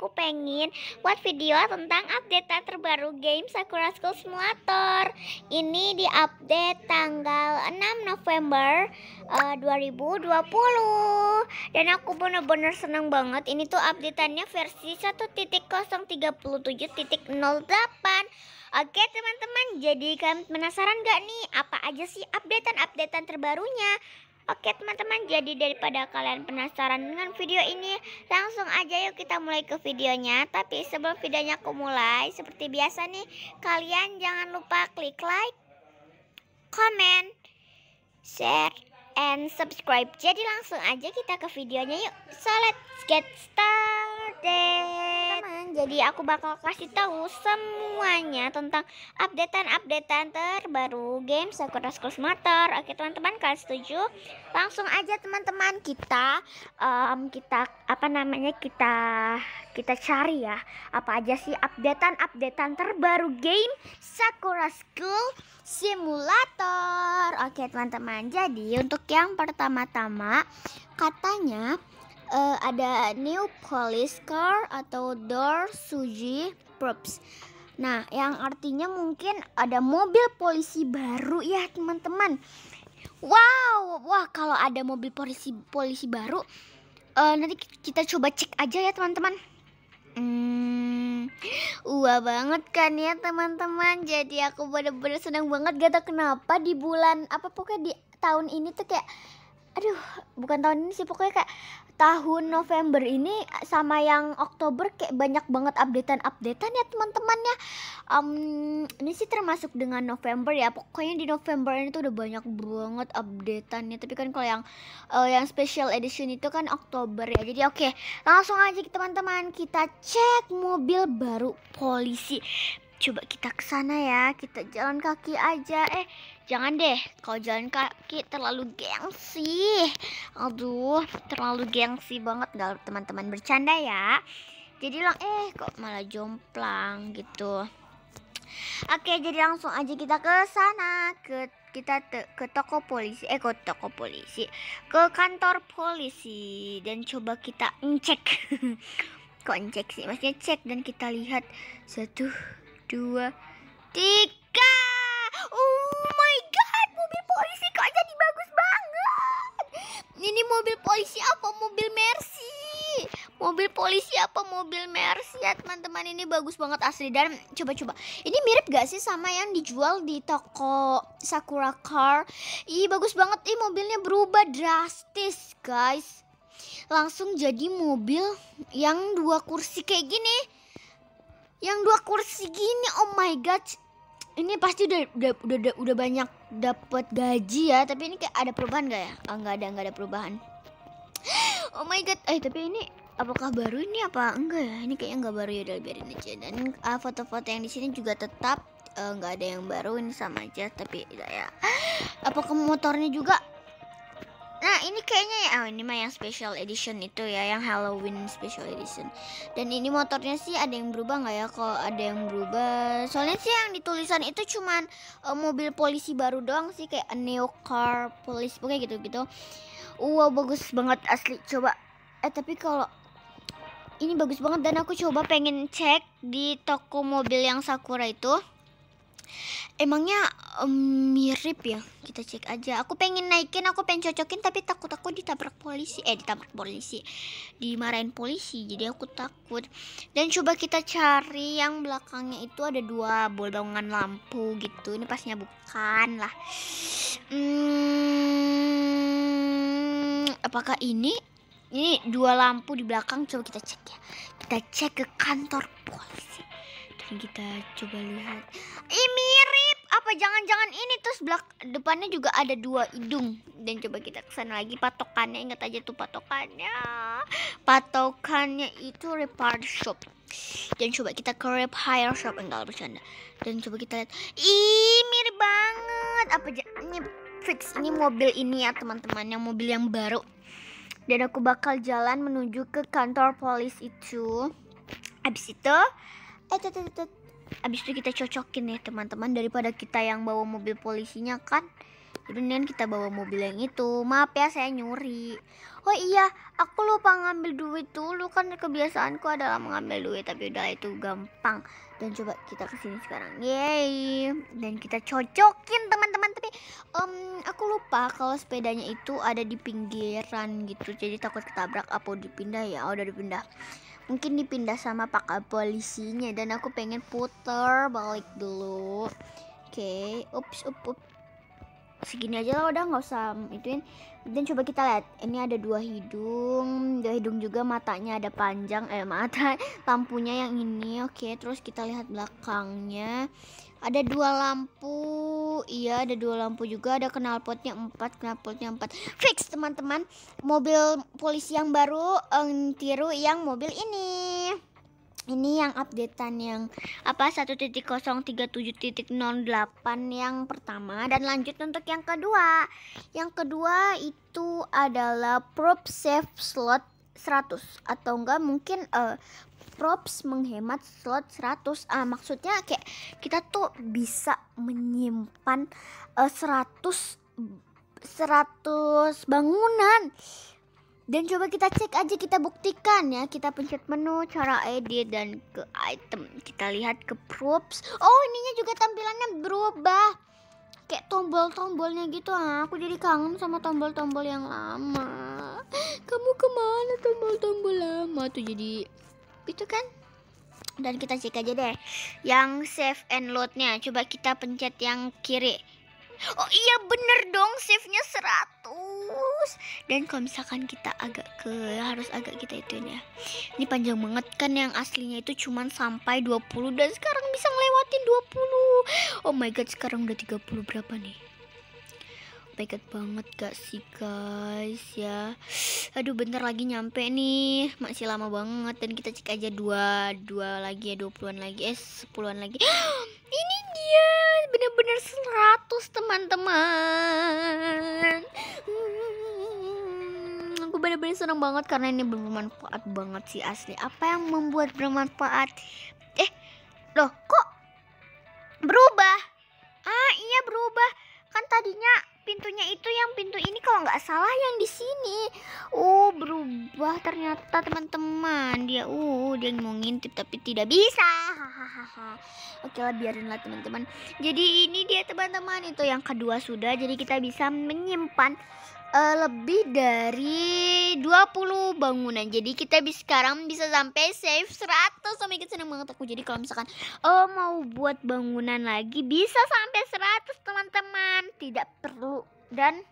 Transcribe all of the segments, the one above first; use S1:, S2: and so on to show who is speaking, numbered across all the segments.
S1: aku pengen buat video tentang update terbaru game Sakura School Simulator. Ini di update tanggal 6 November eh, uh, 2020. Dan aku bener-bener senang banget. Ini tuh updateannya versi 1.037.08. Oke teman-teman, jadi kalian penasaran gak nih apa aja sih updatean-updatean terbarunya? Oke teman-teman, jadi daripada kalian penasaran dengan video ini, langsung aja yuk kita mulai ke videonya. Tapi sebelum videonya aku mulai, seperti biasa nih, kalian jangan lupa klik like, comment, share, and subscribe. Jadi langsung aja kita ke videonya yuk. So let's get started teman Teman, jadi aku bakal kasih tahu semuanya tentang updatean-updatean terbaru game Sakura School Simulator. Oke, teman-teman, kalian setuju? Langsung aja teman-teman kita um, kita apa namanya? Kita kita cari ya apa aja sih updatean-updatean terbaru game Sakura School Simulator. Oke, teman-teman. Jadi, untuk yang pertama-tama katanya uh, ada new police car atau door suji props. Nah, yang artinya mungkin ada mobil polisi baru ya, teman-teman. Wow, wah kalau ada mobil polisi polisi baru, uh, nanti kita coba cek aja ya, teman-teman. Hmm, wah banget kan ya teman-teman. Jadi aku bener-bener senang banget gak tau kenapa di bulan apa pokoknya di tahun ini tuh kayak aduh bukan tahun ini sih pokoknya kayak tahun November ini sama yang Oktober kayak banyak banget updatean-updatean ya teman-temannya um, ini sih termasuk dengan November ya pokoknya di November ini tuh udah banyak banget ya tapi kan kalau yang uh, yang special edition itu kan Oktober ya jadi oke okay, langsung aja teman-teman kita cek mobil baru polisi coba kita ke sana ya kita jalan kaki aja eh jangan deh kalau jalan kaki terlalu gengsi aduh terlalu gengsi banget kalau teman-teman bercanda ya jadi lang eh kok malah jomplang gitu oke jadi langsung aja kita ke sana ke kita te, ke toko polisi eh ke toko polisi ke kantor polisi dan coba kita ngecek kok ngecek sih maksudnya cek dan kita lihat satu dua, tiga. Oh my god, mobil polisi kok jadi bagus banget. Ini mobil polisi apa mobil Mercy? Mobil polisi apa mobil Mercy ya teman-teman ini bagus banget asli dan coba-coba ini mirip gak sih sama yang dijual di toko Sakura Car? Ih bagus banget ih mobilnya berubah drastis guys langsung jadi mobil yang dua kursi kayak gini yang dua kursi gini oh my god ini pasti udah udah udah, udah, udah banyak dapat gaji ya tapi ini kayak ada perubahan gak ya oh, nggak ada nggak ada perubahan oh my god eh tapi ini apakah baru ini apa enggak ya ini kayaknya nggak baru ya udah biarin aja dan foto ah, foto-foto yang di sini juga tetap eh, nggak uh, ada yang baru ini sama aja tapi ya apakah motornya juga Nah ini kayaknya ya oh, ini mah yang special edition itu ya yang Halloween special edition. Dan ini motornya sih ada yang berubah nggak ya? Kalau ada yang berubah, soalnya sih yang ditulisan itu cuman uh, mobil polisi baru doang sih kayak a neo car police pokoknya gitu gitu. Wow bagus banget asli coba. Eh tapi kalau ini bagus banget dan aku coba pengen cek di toko mobil yang Sakura itu emangnya um, mirip ya kita cek aja aku pengen naikin aku pengen cocokin tapi takut aku ditabrak polisi eh ditabrak polisi dimarahin polisi jadi aku takut dan coba kita cari yang belakangnya itu ada dua bolongan lampu gitu ini pasnya bukan lah hmm, apakah ini ini dua lampu di belakang coba kita cek ya kita cek ke kantor polisi dan kita coba lihat ini apa jangan-jangan ini terus belak depannya juga ada dua hidung dan coba kita kesana lagi patokannya ingat aja tuh patokannya patokannya itu repair shop dan coba kita ke repair shop enggak bercanda dan coba kita lihat ih mirip banget apa ini fix ini mobil ini ya teman-teman yang mobil yang baru dan aku bakal jalan menuju ke kantor polis itu abis itu eh abis itu kita cocokin ya teman-teman daripada kita yang bawa mobil polisinya kan kemudian kita bawa mobil yang itu maaf ya saya nyuri oh iya aku lupa ngambil duit dulu kan kebiasaanku adalah mengambil duit tapi udah itu gampang dan coba kita kesini sekarang Yeay dan kita cocokin teman-teman tapi um, aku lupa kalau sepedanya itu ada di pinggiran gitu jadi takut ketabrak apa dipindah ya udah dipindah mungkin dipindah sama pak polisinya dan aku pengen puter balik dulu oke okay. ups up up segini aja lah udah nggak usah ituin dan coba kita lihat ini ada dua hidung dua hidung juga matanya ada panjang eh mata lampunya yang ini oke okay. terus kita lihat belakangnya ada dua lampu iya ada dua lampu juga ada knalpotnya empat knalpotnya empat fix teman-teman mobil polisi yang baru um, tiru yang mobil ini ini yang updatean yang apa 1.037.08 yang pertama dan lanjut untuk yang kedua. Yang kedua itu adalah prop safe slot 100 atau enggak mungkin uh, props menghemat slot 100 ah maksudnya kayak kita tuh bisa menyimpan uh, 100 100 bangunan dan coba kita cek aja kita buktikan ya kita pencet menu cara edit dan ke item kita lihat ke props oh ininya juga tampilannya berubah kayak tombol-tombolnya gitu ah. aku jadi kangen sama tombol-tombol yang lama kamu kemana tombol-tombol lama tuh jadi itu kan dan kita cek aja deh yang save and loadnya coba kita pencet yang kiri oh iya bener dong save nya 100 dan kalau misalkan kita agak ke harus agak kita itu ya ini panjang banget kan yang aslinya itu cuman sampai 20 dan sekarang bisa ngelewatin 20 oh my god sekarang udah 30 berapa nih baik banget gak sih guys ya Aduh bentar lagi nyampe nih Masih lama banget Dan kita cek aja dua Dua lagi ya dua an lagi Eh sepuluhan lagi Ini dia Bener-bener 100 teman-teman hmm, Aku bener-bener seneng banget Karena ini bermanfaat banget sih asli Apa yang membuat bermanfaat Eh loh kok Berubah Ah iya berubah kan tadinya pintunya itu yang pintu ini kalau nggak salah yang di sini uh berubah ternyata teman-teman dia uh dia mau ngintip tapi tidak bisa hahaha oke lah biarinlah teman-teman jadi ini dia teman-teman itu yang kedua sudah jadi kita bisa menyimpan uh, lebih dari 20 bangunan. Jadi kita bisa sekarang bisa sampai save 100. Oh my banget aku. Jadi kalau misalkan oh mau buat bangunan lagi bisa sampai 100, teman-teman. Tidak perlu dan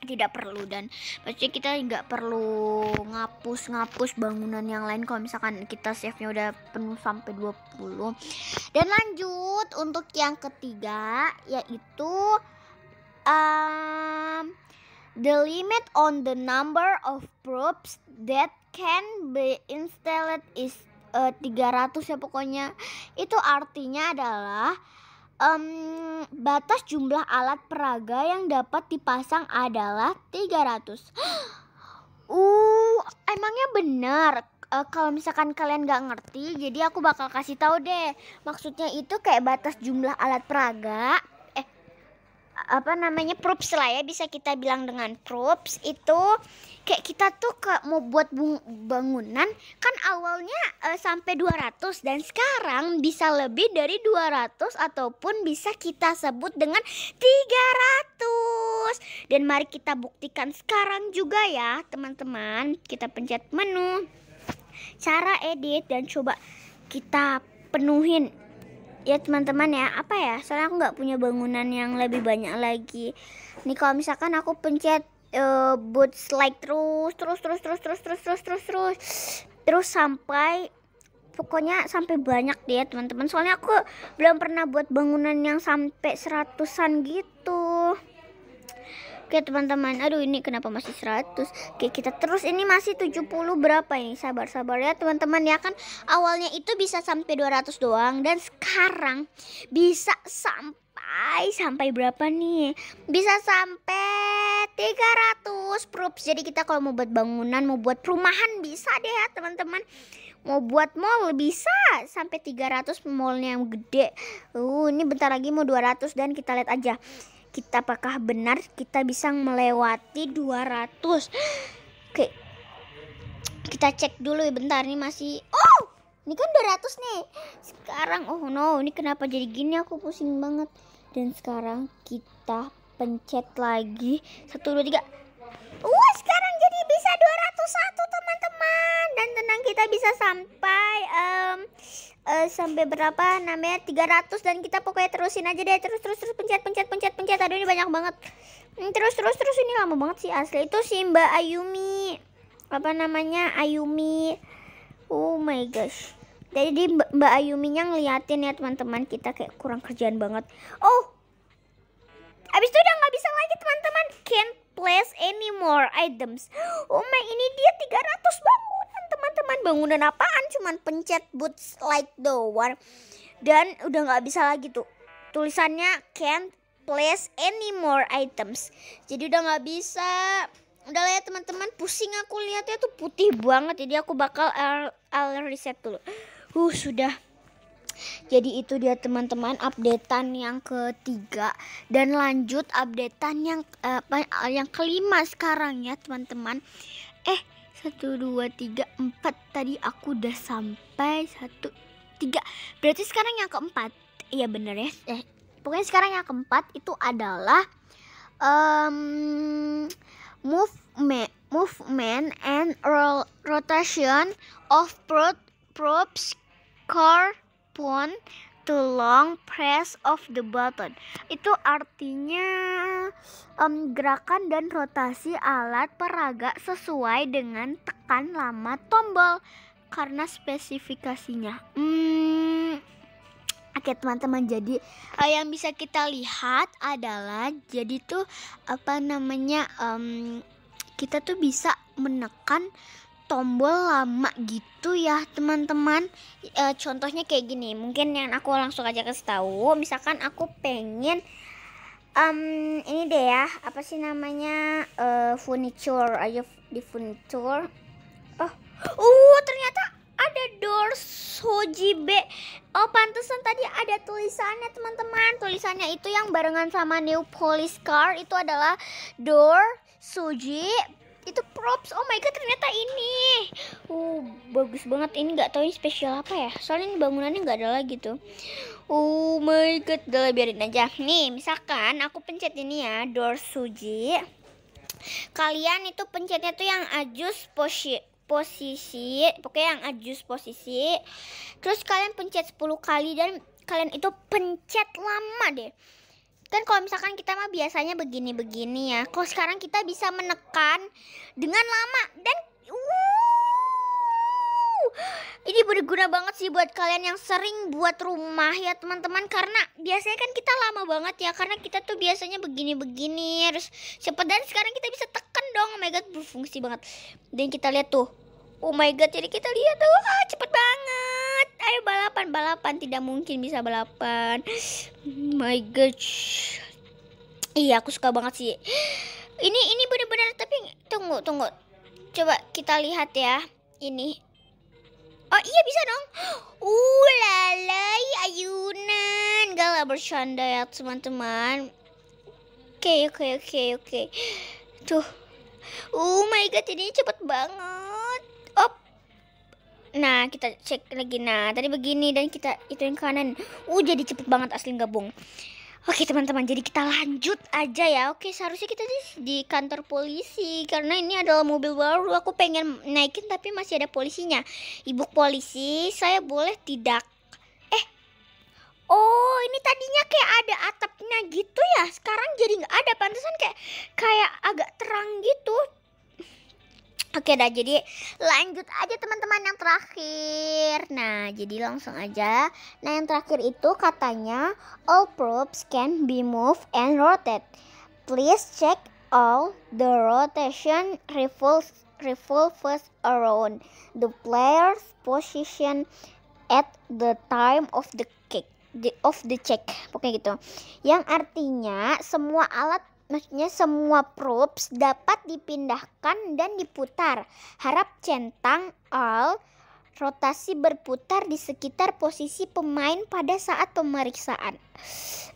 S1: tidak perlu dan pasti kita nggak perlu ngapus-ngapus bangunan yang lain kalau misalkan kita save-nya udah penuh sampai 20 dan lanjut untuk yang ketiga yaitu um, The limit on the number of probes that can be installed is uh, eh, 300 ya pokoknya. Itu artinya adalah um, batas jumlah alat peraga yang dapat dipasang adalah 300. uh, emangnya benar? Uh, kalau misalkan kalian gak ngerti, jadi aku bakal kasih tahu deh. Maksudnya itu kayak batas jumlah alat peraga apa namanya props lah ya bisa kita bilang dengan props itu kayak kita tuh ke mau buat bangunan kan awalnya e, sampai 200 dan sekarang bisa lebih dari 200 ataupun bisa kita sebut dengan 300 dan mari kita buktikan sekarang juga ya teman-teman kita pencet menu cara edit dan coba kita penuhin ya teman-teman ya apa ya soalnya aku nggak punya bangunan yang lebih banyak lagi nih kalau misalkan aku pencet uh, boot slide terus terus terus terus terus terus terus terus terus terus sampai pokoknya sampai banyak deh ya, teman-teman soalnya aku belum pernah buat bangunan yang sampai seratusan gitu Oke teman-teman Aduh ini kenapa masih 100 Oke kita terus ini masih 70 berapa ini Sabar-sabar ya teman-teman ya kan Awalnya itu bisa sampai 200 doang Dan sekarang bisa sampai Sampai berapa nih Bisa sampai 300 proofs Jadi kita kalau mau buat bangunan Mau buat perumahan bisa deh ya teman-teman Mau buat mall bisa Sampai 300 mallnya yang gede uh, Ini bentar lagi mau 200 dan kita lihat aja kita apakah benar kita bisa melewati 200 oke kita cek dulu ya bentar nih masih oh ini kan 200 nih sekarang oh no ini kenapa jadi gini aku pusing banget dan sekarang kita pencet lagi satu dua tiga Wah sekarang jadi bisa 201 teman-teman dan tenang kita bisa sampai um, uh, sampai berapa namanya 300 dan kita pokoknya terusin aja deh terus terus terus pencet pencet pencet pencet aduh ini banyak banget hmm, terus terus terus ini lama banget sih asli itu si Mbak Ayumi apa namanya Ayumi oh my gosh jadi Mbak, Ayumi Ayuminya ngeliatin ya teman-teman kita kayak kurang kerjaan banget oh abis itu udah nggak bisa lagi teman-teman can't place any more items. Oh my, ini dia 300 bangunan teman-teman. Bangunan apaan? Cuman pencet boots like the one. Dan udah nggak bisa lagi tuh. Tulisannya can't place any more items. Jadi udah nggak bisa. Udah lah ya teman-teman, pusing aku lihatnya tuh putih banget. Jadi aku bakal al, al reset dulu. Uh, sudah jadi itu dia teman-teman updatean yang ketiga dan lanjut updatean yang uh, yang kelima sekarang ya teman-teman. Eh satu dua tiga empat tadi aku udah sampai satu tiga berarti sekarang yang keempat iya bener ya eh pokoknya sekarang yang keempat itu adalah um, movement movement and rotation of probes core pun to long press of the button. Itu artinya um, gerakan dan rotasi alat peraga sesuai dengan tekan lama tombol karena spesifikasinya. Hmm. Oke teman-teman jadi uh, yang bisa kita lihat adalah jadi tuh apa namanya um, kita tuh bisa menekan tombol lama gitu ya teman-teman e, contohnya kayak gini mungkin yang aku langsung aja kasih tahu misalkan aku pengen um, ini deh ya apa sih namanya e, furniture aja di furniture oh uh ternyata ada door soji be oh pantesan tadi ada tulisannya teman-teman tulisannya itu yang barengan sama New Police Car itu adalah door Suji itu props oh my god ternyata ini uh bagus banget ini nggak tahu ini spesial apa ya soalnya ini bangunannya nggak ada lagi tuh oh my god udah biarin aja nih misalkan aku pencet ini ya door suji kalian itu pencetnya tuh yang adjust posisi posisi pokoknya yang adjust posisi terus kalian pencet 10 kali dan kalian itu pencet lama deh kan kalau misalkan kita mah biasanya begini-begini ya kalau sekarang kita bisa menekan dengan lama dan uh, ini berguna banget sih buat kalian yang sering buat rumah ya teman-teman karena biasanya kan kita lama banget ya karena kita tuh biasanya begini-begini harus cepet dan sekarang kita bisa tekan dong oh my god berfungsi banget dan kita lihat tuh oh my god jadi kita lihat tuh ah, cepet banget banget ayo balapan balapan tidak mungkin bisa balapan my god iya aku suka banget sih ini ini benar-benar tapi tunggu tunggu coba kita lihat ya ini oh iya bisa dong ulalai uh, ayunan gak bercanda ya teman-teman oke okay, oke okay, oke okay, oke tuh oh my god ini cepet banget Nah, kita cek lagi. Nah, tadi begini dan kita itu yang kanan. Uh, jadi cepet banget asli gabung. Oke teman-teman, jadi kita lanjut aja ya. Oke, seharusnya kita di, di kantor polisi karena ini adalah mobil baru. Aku pengen naikin tapi masih ada polisinya. Ibu polisi, saya boleh tidak? Eh, oh ini tadinya kayak ada atapnya gitu ya. Sekarang jadi nggak ada. Pantesan kayak kayak agak terang gitu. Oke dah jadi lanjut aja teman-teman yang terakhir Nah jadi langsung aja Nah yang terakhir itu katanya All probes can be moved and rotated Please check all the rotation revolves, revolves around the player's position at the time of the kick the, of the check pokoknya gitu yang artinya semua alat maksudnya semua props dapat dipindahkan dan diputar. Harap centang all rotasi berputar di sekitar posisi pemain pada saat pemeriksaan.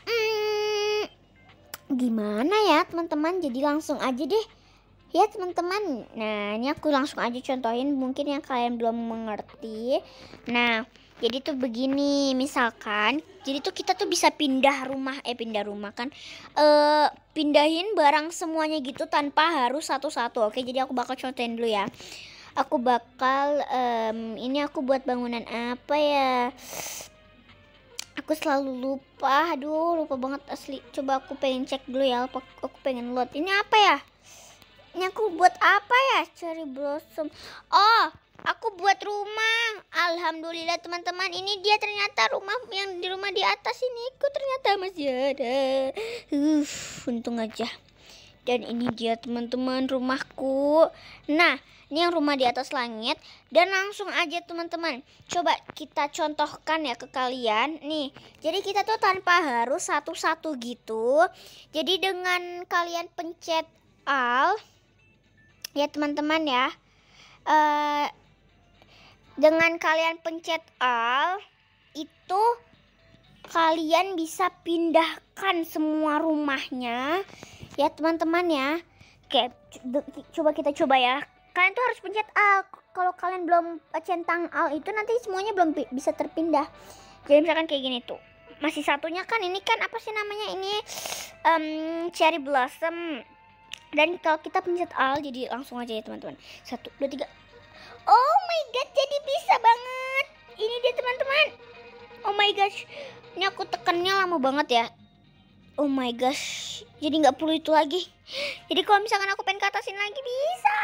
S1: Hmm, gimana ya teman-teman? Jadi langsung aja deh. Ya teman-teman, nah ini aku langsung aja contohin mungkin yang kalian belum mengerti. Nah, jadi tuh begini misalkan jadi tuh kita tuh bisa pindah rumah eh pindah rumah kan eh pindahin barang semuanya gitu tanpa harus satu-satu oke jadi aku bakal contohin dulu ya aku bakal um, ini aku buat bangunan apa ya aku selalu lupa aduh lupa banget asli coba aku pengen cek dulu ya aku pengen load ini apa ya ini aku buat apa ya Cari blossom oh aku buat rumah alhamdulillah teman-teman ini dia ternyata rumah yang di rumah di atas ini aku ternyata masih ada uh untung aja dan ini dia teman-teman rumahku nah ini yang rumah di atas langit dan langsung aja teman-teman coba kita contohkan ya ke kalian nih jadi kita tuh tanpa harus satu-satu gitu jadi dengan kalian pencet al ya teman-teman ya uh, dengan kalian pencet all itu kalian bisa pindahkan semua rumahnya ya teman-teman ya. Oke, coba kita coba ya. Kalian tuh harus pencet all. Kalau kalian belum centang all itu nanti semuanya belum bisa terpindah. Jadi misalkan kayak gini tuh. Masih satunya kan ini kan apa sih namanya ini um, cherry blossom dan kalau kita pencet all jadi langsung aja ya teman-teman satu dua tiga Oh my god, jadi bisa banget. Ini dia teman-teman. Oh my gosh, ini aku tekannya lama banget ya. Oh my gosh, jadi nggak perlu itu lagi. Jadi kalau misalkan aku pengen ke atasin lagi bisa,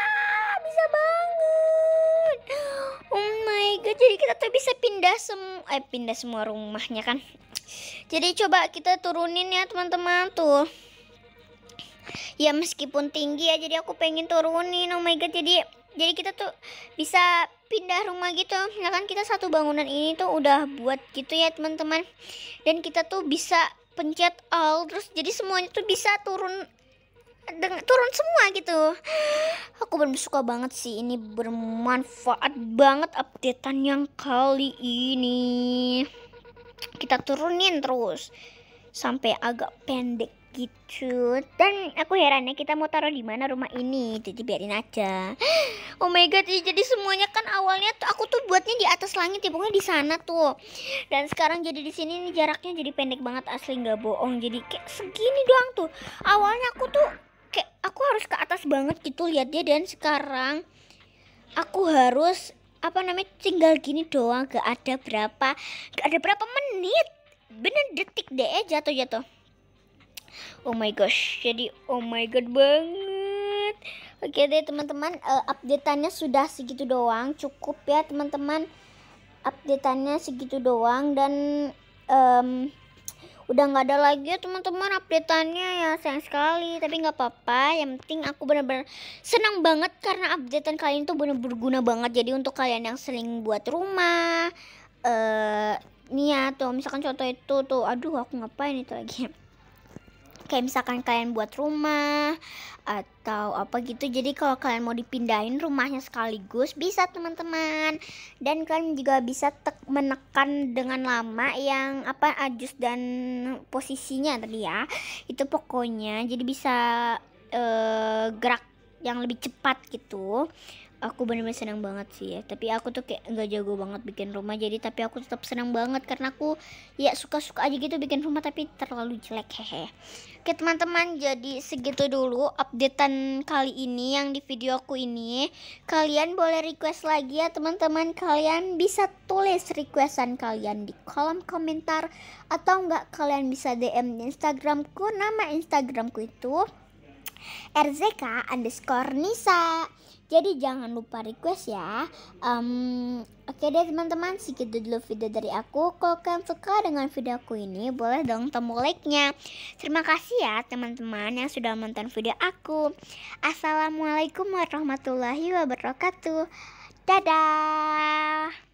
S1: bisa banget. Oh my god, jadi kita tuh bisa pindah semua, eh pindah semua rumahnya kan. Jadi coba kita turunin ya teman-teman tuh ya meskipun tinggi ya jadi aku pengen turunin oh my god jadi jadi kita tuh bisa pindah rumah gitu ya kan kita satu bangunan ini tuh udah buat gitu ya teman-teman dan kita tuh bisa pencet all terus jadi semuanya tuh bisa turun dengan turun semua gitu aku bener suka banget sih ini bermanfaat banget updatean yang kali ini kita turunin terus sampai agak pendek gitu dan aku herannya kita mau taruh di mana rumah ini jadi biarin aja oh my god jadi semuanya kan awalnya tuh aku tuh buatnya di atas langit ya pokoknya di sana tuh dan sekarang jadi di sini nih jaraknya jadi pendek banget asli nggak bohong jadi kayak segini doang tuh awalnya aku tuh kayak aku harus ke atas banget gitu lihat dia dan sekarang aku harus apa namanya tinggal gini doang gak ada berapa gak ada berapa menit bener detik deh jatuh jatuh Oh my gosh, jadi oh my god banget. Oke deh teman-teman, uh, updateannya sudah segitu doang, cukup ya teman-teman. Updateannya segitu doang dan um, udah nggak ada lagi ya teman-teman updateannya ya sayang sekali tapi nggak apa-apa yang penting aku benar-benar senang banget karena updatean kalian tuh benar berguna banget jadi untuk kalian yang sering buat rumah eh uh, nih ya tuh misalkan contoh itu tuh aduh aku ngapain itu lagi kayak misalkan kalian buat rumah atau apa gitu jadi kalau kalian mau dipindahin rumahnya sekaligus bisa teman-teman dan kalian juga bisa tek menekan dengan lama yang apa ajus dan posisinya tadi ya itu pokoknya jadi bisa uh, gerak yang lebih cepat gitu aku benar-benar senang banget sih ya tapi aku tuh kayak nggak jago banget bikin rumah jadi tapi aku tetap senang banget karena aku ya suka-suka aja gitu bikin rumah tapi terlalu jelek hehe oke teman-teman jadi segitu dulu updatean kali ini yang di video aku ini kalian boleh request lagi ya teman-teman kalian bisa tulis requestan kalian di kolom komentar atau enggak kalian bisa DM di Instagramku nama Instagramku itu RZK underscore Nisa jadi jangan lupa request ya. Um, Oke okay deh teman-teman, segitu dulu video dari aku. Kalau kalian suka dengan video aku ini, boleh dong tombol like-nya. Terima kasih ya teman-teman yang sudah menonton video aku. Assalamualaikum warahmatullahi wabarakatuh. Dadah.